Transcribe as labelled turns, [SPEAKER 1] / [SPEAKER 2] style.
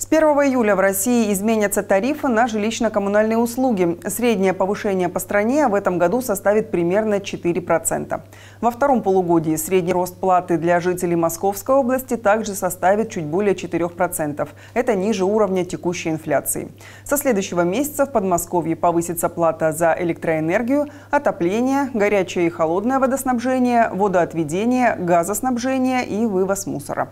[SPEAKER 1] С 1 июля в России изменятся тарифы на жилищно-коммунальные услуги. Среднее повышение по стране в этом году составит примерно 4%. Во втором полугодии средний рост платы для жителей Московской области также составит чуть более 4%. Это ниже уровня текущей инфляции. Со следующего месяца в Подмосковье повысится плата за электроэнергию, отопление, горячее и холодное водоснабжение, водоотведение, газоснабжение и вывоз мусора.